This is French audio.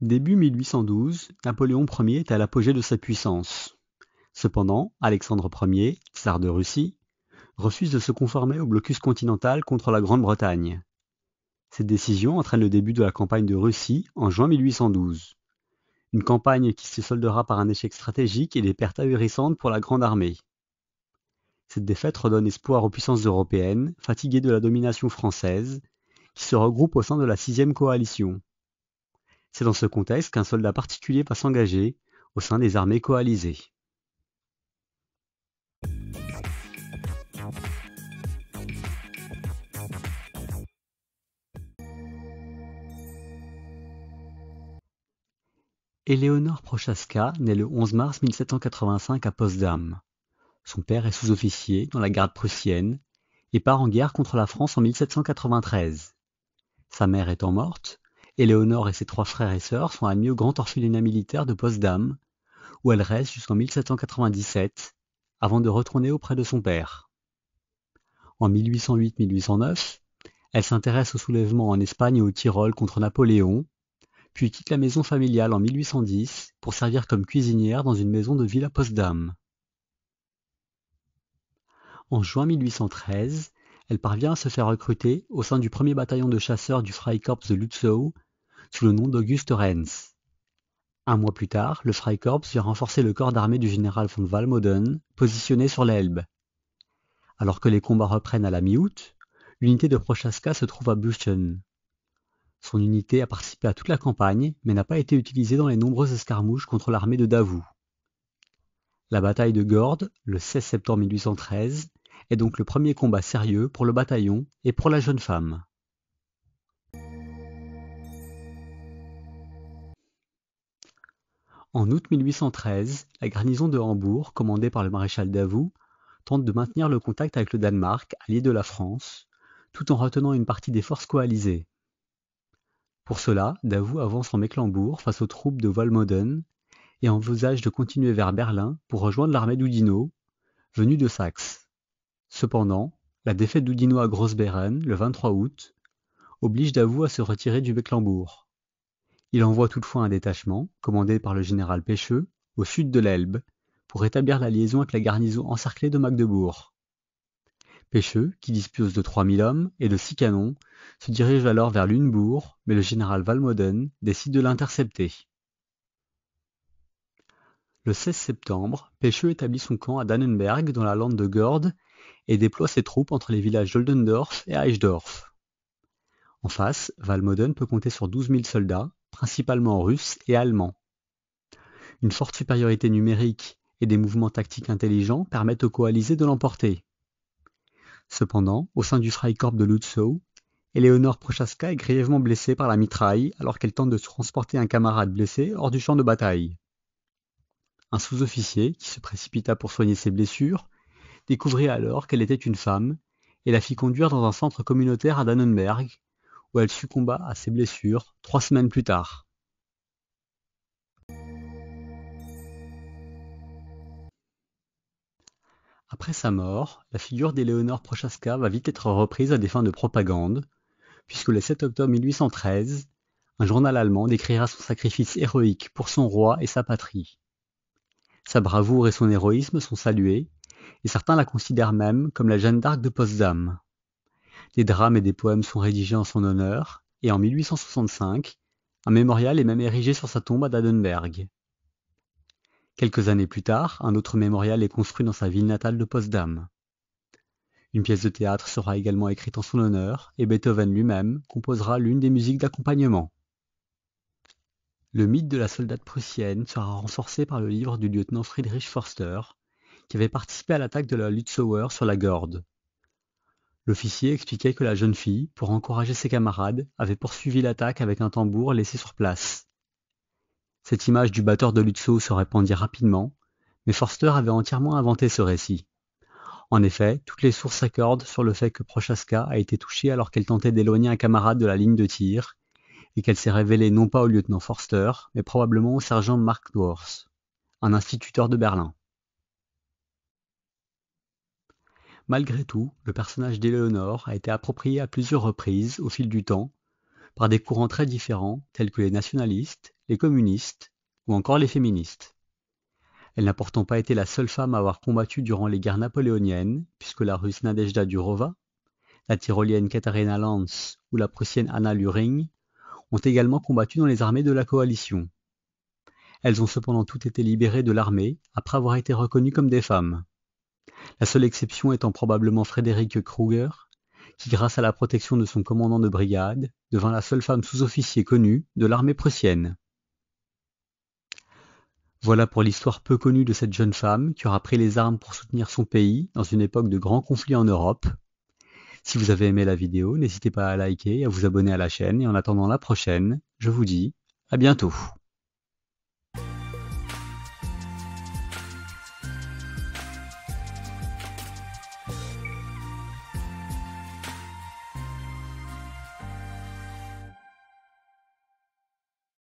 Début 1812, Napoléon Ier est à l'apogée de sa puissance. Cependant, Alexandre Ier, tsar de Russie, refuse de se conformer au blocus continental contre la Grande-Bretagne. Cette décision entraîne le début de la campagne de Russie en juin 1812. Une campagne qui se soldera par un échec stratégique et des pertes ahurissantes pour la Grande Armée. Cette défaite redonne espoir aux puissances européennes, fatiguées de la domination française, qui se regroupent au sein de la sixième coalition. C'est dans ce contexte qu'un soldat particulier va s'engager au sein des armées coalisées. Éléonore Prochaska naît le 11 mars 1785 à Potsdam. Son père est sous-officier dans la garde prussienne et part en guerre contre la France en 1793. Sa mère étant morte, Éléonore et ses trois frères et sœurs sont admis au grand orphelinat militaire de Potsdam, où elle reste jusqu'en 1797, avant de retourner auprès de son père. En 1808-1809, elle s'intéresse au soulèvement en Espagne et au Tyrol contre Napoléon, puis quitte la maison familiale en 1810 pour servir comme cuisinière dans une maison de ville à Potsdam. En juin 1813, elle parvient à se faire recruter au sein du premier bataillon de chasseurs du Freikorps de Lützow sous le nom d'Auguste Renz. Un mois plus tard, le Freikorps vient renforcer le corps d'armée du général von Walmoden, positionné sur l'Elbe. Alors que les combats reprennent à la mi-août, l'unité de Prochaska se trouve à Büchen. Son unité a participé à toute la campagne, mais n'a pas été utilisée dans les nombreuses escarmouches contre l'armée de Davout. La bataille de Gord, le 16 septembre 1813, est donc le premier combat sérieux pour le bataillon et pour la jeune femme. En août 1813, la garnison de Hambourg, commandée par le maréchal Davout, tente de maintenir le contact avec le Danemark, allié de la France, tout en retenant une partie des forces coalisées. Pour cela, Davout avance en Mecklembourg face aux troupes de Walmoden et envisage de continuer vers Berlin pour rejoindre l'armée d'Oudinot, venue de Saxe. Cependant, la défaite d'Oudinot à Grossbeeren le 23 août, oblige Davout à se retirer du Mecklembourg. Il envoie toutefois un détachement, commandé par le général Pécheux, au sud de l'Elbe, pour établir la liaison avec la garnison encerclée de Magdebourg. Pécheux, qui dispose de 3000 hommes et de 6 canons, se dirige alors vers Lunebourg, mais le général Valmoden décide de l'intercepter. Le 16 septembre, Pécheux établit son camp à Dannenberg dans la lande de Gord et déploie ses troupes entre les villages d'Oldendorf et Eichdorf. En face, Valmoden peut compter sur 12 000 soldats, principalement russes et allemands. Une forte supériorité numérique et des mouvements tactiques intelligents permettent aux coalisés de l'emporter. Cependant, au sein du Freikorps de Lutzow, Eleonore Prochaska est grièvement blessée par la mitraille alors qu'elle tente de transporter un camarade blessé hors du champ de bataille. Un sous-officier, qui se précipita pour soigner ses blessures, découvrit alors qu'elle était une femme et la fit conduire dans un centre communautaire à Dannenberg, où elle succomba à ses blessures trois semaines plus tard. Après sa mort, la figure d'Éléonore Prochaska va vite être reprise à des fins de propagande, puisque le 7 octobre 1813, un journal allemand décrira son sacrifice héroïque pour son roi et sa patrie. Sa bravoure et son héroïsme sont salués, et certains la considèrent même comme la Jeanne d'Arc de Potsdam. Des drames et des poèmes sont rédigés en son honneur, et en 1865, un mémorial est même érigé sur sa tombe à Dadenberg. Quelques années plus tard, un autre mémorial est construit dans sa ville natale de Potsdam. Une pièce de théâtre sera également écrite en son honneur, et Beethoven lui-même composera l'une des musiques d'accompagnement. Le mythe de la soldate prussienne sera renforcé par le livre du lieutenant Friedrich Forster, qui avait participé à l'attaque de la Lützower sur la Gorde. L'officier expliquait que la jeune fille, pour encourager ses camarades, avait poursuivi l'attaque avec un tambour laissé sur place. Cette image du batteur de Lutso se répandit rapidement, mais Forster avait entièrement inventé ce récit. En effet, toutes les sources s'accordent sur le fait que Prochaska a été touchée alors qu'elle tentait d'éloigner un camarade de la ligne de tir, et qu'elle s'est révélée non pas au lieutenant Forster, mais probablement au sergent Mark un instituteur de Berlin. Malgré tout, le personnage d'Éléonore a été approprié à plusieurs reprises au fil du temps par des courants très différents tels que les nationalistes, les communistes ou encore les féministes. Elle n'a pourtant pas été la seule femme à avoir combattu durant les guerres napoléoniennes, puisque la russe Nadezhda Durova, la tyrolienne Katharina Lanz ou la prussienne Anna Luring ont également combattu dans les armées de la coalition. Elles ont cependant toutes été libérées de l'armée après avoir été reconnues comme des femmes. La seule exception étant probablement Frédéric Kruger, qui grâce à la protection de son commandant de brigade, devint la seule femme sous-officier connue de l'armée prussienne. Voilà pour l'histoire peu connue de cette jeune femme qui aura pris les armes pour soutenir son pays dans une époque de grands conflits en Europe. Si vous avez aimé la vidéo, n'hésitez pas à liker, à vous abonner à la chaîne et en attendant la prochaine, je vous dis à bientôt.